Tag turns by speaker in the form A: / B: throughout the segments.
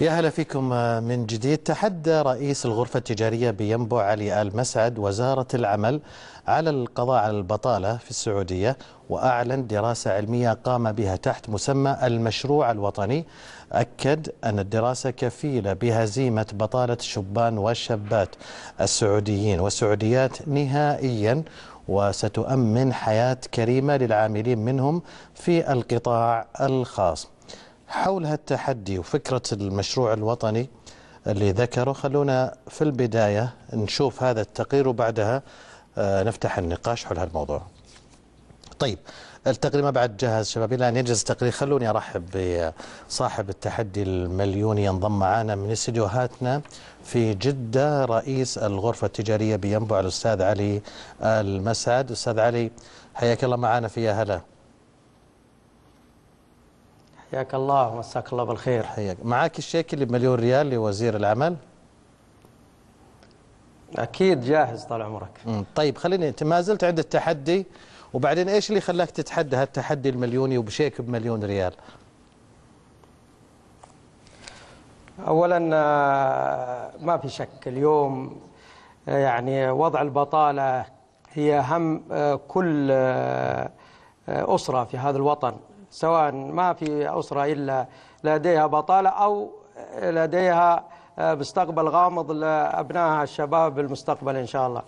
A: يا هلا فيكم آه، من جديد تحدى رئيس الغرفة التجارية بينبع علي آل مسعد وزارة العمل على القضاء على البطالة في السعودية وأعلن دراسة علمية قام بها تحت مسمى المشروع الوطني أكد أن الدراسة كفيلة بهزيمة بطالة الشبان والشابات السعوديين والسعوديات نهائيا وستؤمن حياة كريمة للعاملين منهم في القطاع الخاص حول هالتحدي وفكرة المشروع الوطني اللي ذكره خلونا في البداية نشوف هذا التقرير وبعدها آه، نفتح النقاش حول هالموضوع طيب التقرير ما بعد جهز شباب الى ان ينجز التقرير خلوني ارحب بصاحب التحدي المليوني ينضم معنا من استديوهاتنا في جده رئيس الغرفه التجاريه بينبع الاستاذ علي المسعد استاذ علي حياك الله معنا في يا هلا حياك الله ومساك الله بالخير حياك معاك الشيك اللي بمليون ريال لوزير العمل اكيد جاهز طال عمرك طيب خليني انت ما زلت عند التحدي وبعدين ايش اللي خلاك تتحدى هالتحدي المليوني وبشيك بمليون ريال
B: اولا آه، ما في شك اليوم آه، يعني وضع البطاله هي هم آه، كل اسره في هذا الوطن سواء ما في أسرة إلا لديها بطالة أو لديها آه، مستقبل غامض لأبنائها الشباب بالمستقبل إن شاء الله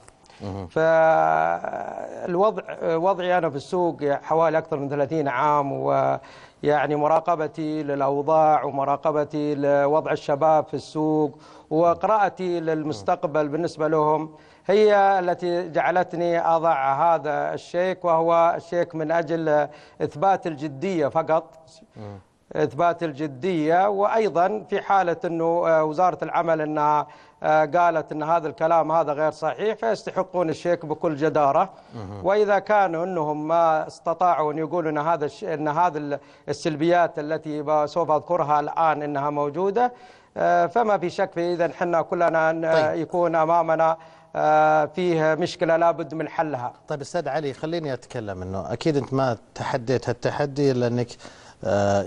B: فالوضع آه، آه، وضعي أنا في السوق حوالي أكثر من 30 عام ويعني مراقبتي للأوضاع ومراقبتي لوضع الشباب في السوق وقراءتي للمستقبل بالنسبة لهم هي التي جعلتني أضع هذا الشيك وهو الشيك من أجل إثبات الجدية فقط إثبات الجدية وأيضا في حالة أنه آه، وزارة العمل أنها آه، قالت أن هذا الكلام هذا غير صحيح فيستحقون الشيك بكل جدارة وإذا كانوا أنهم ما استطاعوا أن يقولوا أن هذا أن هذه السلبيات التي سوف أذكرها الآن أنها موجودة آه، فما في شك في اذا حنا كلنا أن آه، طيب. يكون امامنا آه، فيه مشكله لابد من حلها.
A: طيب استاذ علي خليني اتكلم انه اكيد انت ما تحديت هالتحدي إلا أنك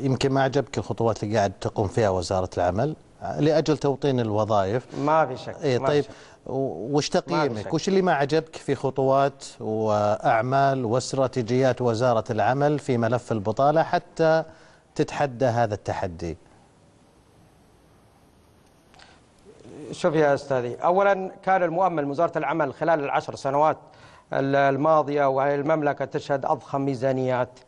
A: يمكن ما عجبك الخطوات اللي قاعد تقوم فيها وزاره العمل لاجل توطين الوظائف. ما في شك. اي طيب وش تقييمك؟ وش اللي ما عجبك في خطوات واعمال واستراتيجيات وزاره العمل في ملف البطاله حتى تتحدى هذا التحدي؟
B: شوف يا أستاذي أولا كان المؤمل وزارة العمل خلال العشر سنوات الماضية والمملكة تشهد أضخم ميزانيات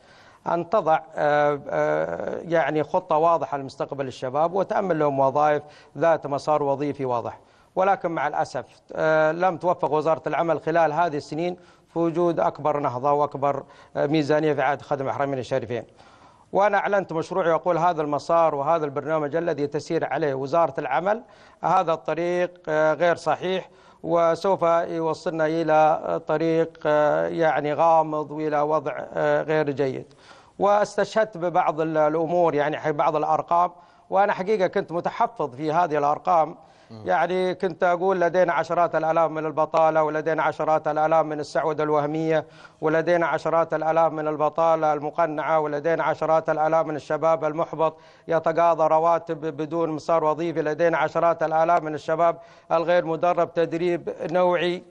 B: أن تضع آه، آه، يعني خطة واضحة لمستقبل الشباب وتأمل لهم وظائف ذات مسار وظيفي واضح ولكن مع الأسف آه، لم توفق وزارة العمل خلال هذه السنين في وجود أكبر نهضة وأكبر ميزانية في عهد خدم الحرمين الشريفين وأنا أعلنت مشروعي واقول هذا المسار وهذا البرنامج الذي تسير عليه وزارة العمل هذا الطريق آه، غير صحيح وسوف يوصلنا إلى طريق آه، يعني غامض وإلى وضع آه، غير جيد واستشهدت ببعض الأمور يعني بعض الأرقام وأنا حقيقة كنت متحفظ في هذه الأرقام يعني كنت أقول لدينا عشرات الآلاف من البطالة ولدينا عشرات الآلاف من السعودة الوهمية ولدينا عشرات الآلاف من البطالة المقنعة ولدينا عشرات الآلاف من الشباب المحبط يتقاضى رواتب بدون مسار وظيفي لدينا عشرات الآلاف من الشباب الغير مدرب تدريب نوعي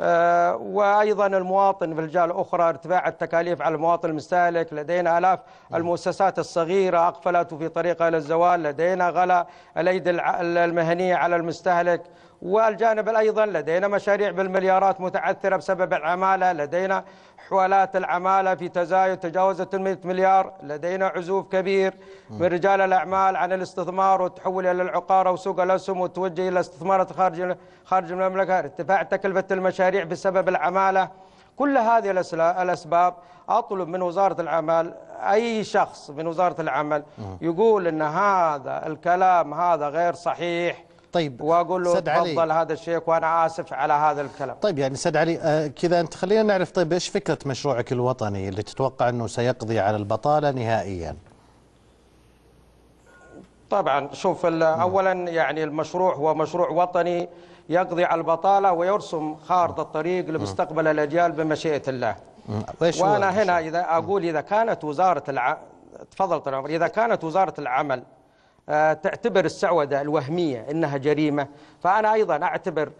B: آه، وايضا المواطن في الجهه الاخرى ارتفاع التكاليف على المواطن المستهلك لدينا الاف المؤسسات الصغيره اقفلت وفي طريقها الى الزوال لدينا غلاء الايدي المهنيه على المستهلك والجانب الأيضا لدينا مشاريع بالمليارات متعثرة بسبب العمالة لدينا حوالات العمالة في تزايد تجاوز 800 مليار لدينا عزوف كبير من رجال الأعمال عن الاستثمار والتحول إلى العقارة وسوق الأسهم وتوجه إلى استثمارات خارج خارج المملكة ارتفاع تكلفة المشاريع بسبب العمالة كل هذه الأسباب أطلب من وزارة العمل أي شخص من وزارة العمل يقول أن هذا الكلام هذا غير صحيح طيب واقول له تفضل هذا الشيخ وانا اسف على هذا الكلام
A: طيب يعني سد علي آه، كذا انت خلينا نعرف طيب ايش فكره مشروعك الوطني اللي تتوقع انه سيقضي على البطاله نهائيا
B: طبعا شوف نعم. اولا يعني المشروع هو مشروع وطني يقضي على البطاله ويرسم خارطه الطريق نعم. نعم. لمستقبل الاجيال بمشيئه الله
A: وانا
B: هنا اذا اقول اذا كانت وزاره الع... تفضل طال اذا إيه. كانت وزاره العمل آه، تعتبر السعودة الوهمية إنها جريمة فأنا أيضا أعتبر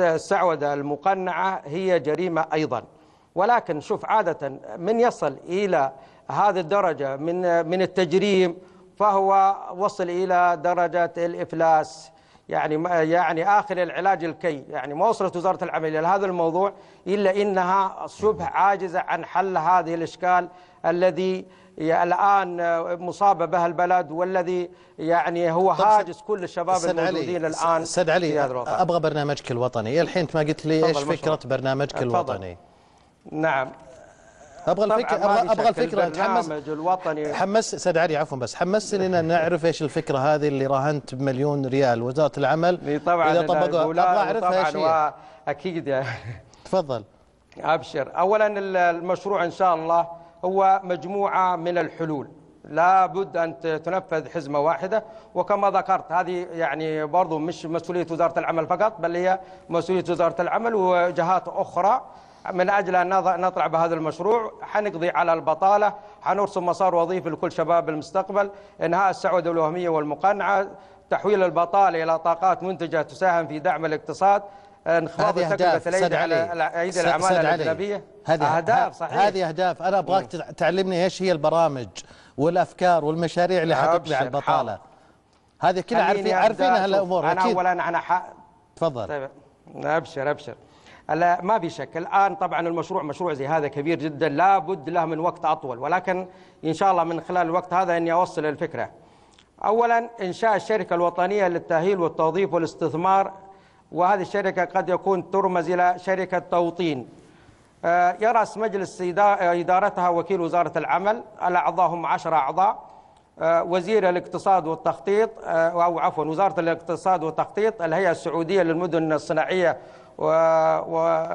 B: السعودة المقنعة هي جريمة أيضا ولكن شوف عادة من يصل إلى هذه الدرجة من من التجريم فهو وصل إلى درجة الإفلاس يعني ما يعني اخر العلاج الكي يعني ما وصلت وزاره العمل الى هذا الموضوع الا انها شبه عاجزه عن حل هذه الاشكال الذي الان مصابه به البلد والذي يعني هو هاجس كل الشباب الموجودين علي الان سد علي في هذا الوطن.
A: ابغى برنامجك الوطني الحين ما قلت لي ايش فكره برنامجك الوطني
B: نعم ابغى الفكره ابغى, أبغى الفكره تحمس الوطني
A: حمس سيد علي عفوا بس حمست لنا نعرف ايش الفكره هذه اللي راهنت بمليون ريال وزاره العمل طبعا اذا طبقوها ابغى اعرفها ايش
B: اكيد يعني تفضل ابشر اولا المشروع ان شاء الله هو مجموعه من الحلول لابد ان تنفذ حزمه واحده وكما ذكرت هذه يعني برضو مش مسؤوليه وزاره العمل فقط بل هي مسؤوليه وزاره العمل وجهات اخرى من أجل أن نطلع بهذا المشروع حنقضي على البطالة حنرسم مسار وظيفي لكل شباب المستقبل إنهاء السعودة الوهمية والمقنعة تحويل البطالة إلى طاقات منتجة تساهم في دعم الاقتصاد انخفاض تكلفة الأيد على أيدي الاعمال الأجنبية هذه أه-، أهداف صحيح هذه
A: أهداف أنا أبغاك تعلمني إيش هي البرامج والأفكار والمشاريع اللي أه، حتقضي على البطالة هذه كلها عارفين عارفين هالأمور أنا أولا أنا
B: ح... تفضل طيب. أبشر أبشر لا ما في شك الآن طبعا المشروع مشروع زي هذا كبير جدا لابد له من وقت أطول ولكن إن شاء الله من خلال الوقت هذا أني أوصل الفكرة أولا إنشاء الشركة الوطنية للتأهيل والتوظيف والاستثمار وهذه الشركة قد يكون ترمز إلى شركة توطين آه، يرأس مجلس إدارتها وكيل وزارة العمل الأعضاء هم عشر أعضاء آه، وزير الاقتصاد والتخطيط آه، او عفوا وزاره الاقتصاد والتخطيط الهيئه السعوديه للمدن الصناعيه و, و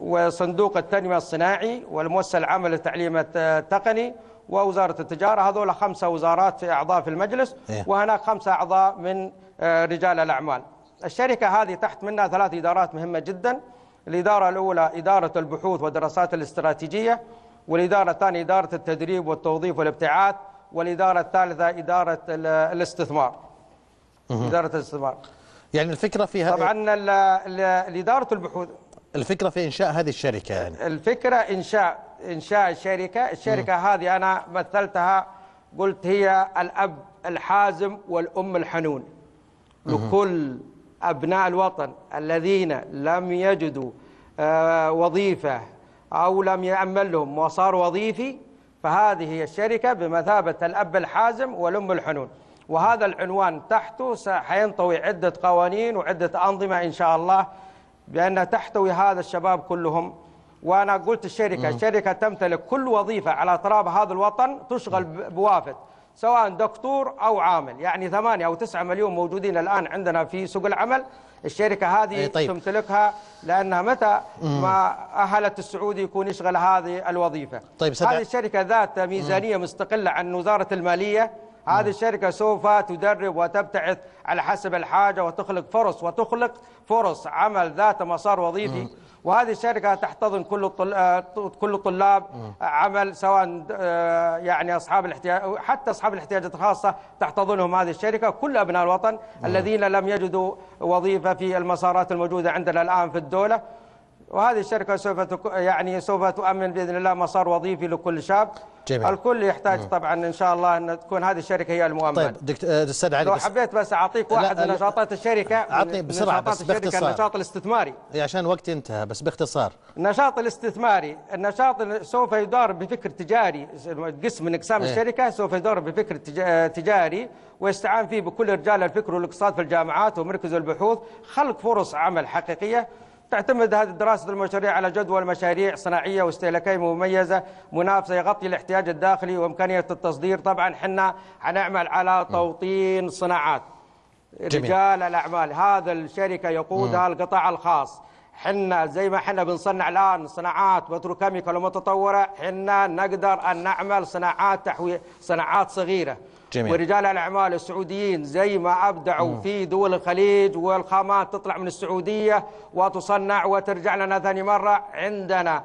B: وصندوق التنميه الصناعي والمؤسسه العامه للتعليم التقني ووزاره التجاره هذول خمسه وزارات اعضاء في المجلس إيه. وهناك خمسه اعضاء من آه، رجال الاعمال. الشركه هذه تحت منها ثلاث ادارات مهمه جدا الاداره الاولى اداره البحوث والدراسات الاستراتيجيه والاداره الثانيه اداره التدريب والتوظيف والابتعاث والإدارة الثالثة إدارة الاستثمار إدارة الاستثمار يعني الفكرة فيها طبعا الإدارة البحوث
A: الفكرة في إنشاء هذه الشركة يعني
B: الفكرة إنشاء إنشاء شركة الشركة م. هذه أنا مثلتها قلت هي الأب الحازم والأم الحنون لكل أبناء الوطن الذين لم يجدوا آه، وظيفة أو لم يأمن لهم وصار وظيفي فهذه هي الشركة بمثابة الأب الحازم والأم الحنون وهذا العنوان تحته سينطوي عدة قوانين وعدة أنظمة إن شاء الله بأنها تحتوي هذا الشباب كلهم وأنا قلت الشركة الشركة تمتلك كل وظيفة على تراب هذا الوطن تشغل بوافد سواء دكتور أو عامل يعني ثمانية أو تسعة مليون موجودين الآن عندنا في سوق العمل الشركة هذه إيه، طيب. تمتلكها لأنها متى ما أهلت السعودي يكون يشغل هذه الوظيفة طيب هذه الشركة ذات ميزانية مم. مستقلة عن وزارة المالية هذه نعم. الشركة سوف تدرب وتبتعث على حسب الحاجة وتخلق فرص وتخلق فرص عمل ذات مسار وظيفي نعم. وهذه الشركة تحتضن كل آه، كل طلاب نعم. عمل سواء آه، يعني أصحاب الاحتياج حتى أصحاب الاحتياجات الخاصة تحتضنهم هذه الشركة كل أبناء الوطن الذين لم يجدوا وظيفة في المسارات الموجودة عندنا الآن في الدولة وهذه الشركة سوف يعني سوف تؤمن بإذن الله مسار وظيفي لكل شاب جميل. الكل يحتاج طبعا ان شاء الله ان تكون هذه الشركه هي المؤمنه طيب
A: دكتور آه، استاذ علي لو حبيت
B: بس اعطيك واحد من نشاطات الشركه اعطني بسرعه نشاطات بس الشركه باختصار. النشاط الاستثماري عشان وقتي انتهى بس باختصار النشاط الاستثماري النشاط سوف يدار بفكر تجاري قسم من اقسام إيه. الشركه سوف يدار بفكر آه، تجاري ويستعان فيه بكل رجال الفكر والاقتصاد في الجامعات ومركز البحوث خلق فرص عمل حقيقيه تعتمد هذه الدراسة المشاريع على جدول مشاريع صناعية واستهلاكية مميزة منافسة يغطي الاحتياج الداخلي وإمكانية التصدير طبعا حنا هنعمل على توطين جميل. رجال الأعمال هذا الشركة يقودها القطاع الخاص حنا زي ما حنا بنصنع الآن صناعات بتروكيميكال ومتطورة حنا نقدر أن نعمل صناعات تحوي صناعات صغيرة جميل. ورجال الأعمال السعوديين زي ما أبدعوا مم. في دول الخليج والخامات تطلع من السعودية وتصنع وترجع لنا ثاني مرة عندنا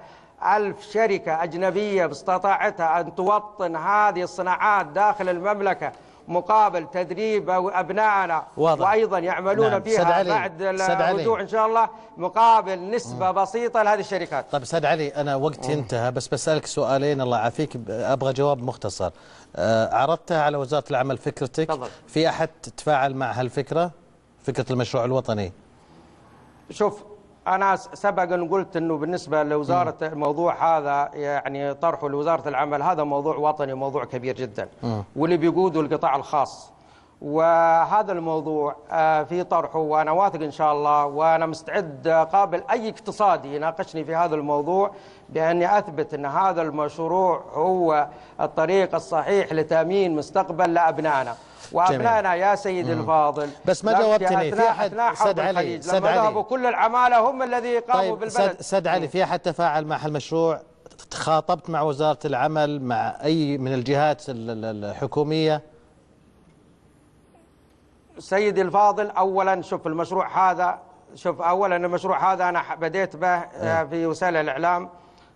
B: ألف شركة أجنبية باستطاعتها أن توطن هذه الصناعات داخل المملكة مقابل تدريب أبنائنا واضح. وأيضا يعملون نعم. فيها علي. بعد الرجوع إن شاء الله مقابل نسبة مم. بسيطة لهذه الشركات طيب سيد علي أنا وقتي انتهى
A: بس بسألك سؤالين الله يعافيك أبغى جواب مختصر آه عرضتها على وزارة العمل فكرتك طبعا. في أحد تفاعل مع هالفكرة فكرة المشروع الوطني
B: شوف انا سبق أن قلت انه بالنسبه لوزاره م. الموضوع هذا يعني طرحه لوزاره العمل هذا موضوع وطني موضوع كبير جدا م. واللي بيقوده القطاع الخاص وهذا الموضوع آه، في طرحه وانا واثق ان شاء الله وانا مستعد آه، قابل اي اقتصادي يناقشني في هذا الموضوع باني اثبت ان هذا المشروع هو الطريق الصحيح لتامين مستقبل لابنائنا. وأبنائنا يا سيدي الفاضل بس ما جاوبتني في أحد سد علي سد علي كل العمالة هم الذي قاموا طيب بالبلد
A: سد علي في أحد تفاعل مع هالمشروع تخاطبت مع وزارة العمل مع أي من الجهات الحكومية
B: سيدي الفاضل أولا شوف المشروع هذا شوف أولا المشروع هذا أنا بديت به آه، نعم. في وسائل الإعلام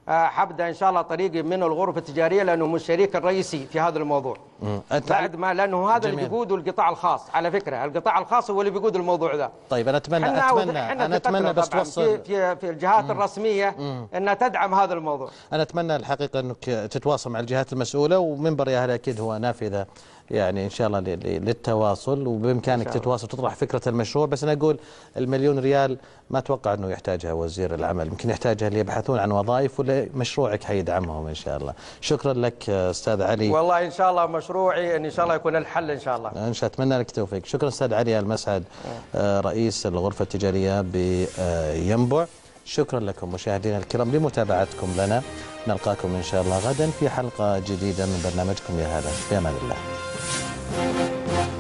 B: حبدا ان شاء الله طريقي من الغرفه التجاريه لانه مش الشريك الرئيسي في هذا الموضوع بعد ما لانه هذا جميل. اللي بيقوده القطاع الخاص على فكره القطاع الخاص هو اللي بيقود الموضوع ذا
A: طيب انا اتمنى اتمنى انا اتمنى بس توصل
B: في في الجهات مم. الرسميه مم. انها تدعم هذا الموضوع
A: انا اتمنى الحقيقه انك تتواصل مع الجهات المسؤوله ومنبر يا اكيد هو نافذه يعني ان شاء الله للتواصل وبامكانك تتواصل تطرح فكره المشروع بس انا اقول المليون ريال ما اتوقع انه يحتاجها وزير العمل يمكن يحتاجها اللي يبحثون عن وظائف ولا مشروعك حيدعمهم ان شاء الله شكرا لك استاذ علي
B: والله ان شاء الله مشروعي ان شاء الله يكون الحل ان شاء الله
A: ان شاء الله اتمنى لك التوفيق شكرا استاذ علي المسعد إيه. آه، رئيس الغرفه التجاريه بينبع آه، شكرا لكم مشاهدينا الكرام لمتابعتكم لنا نلقاكم إن شاء الله غدا في حلقة جديدة من برنامجكم يا هذا في أمان الله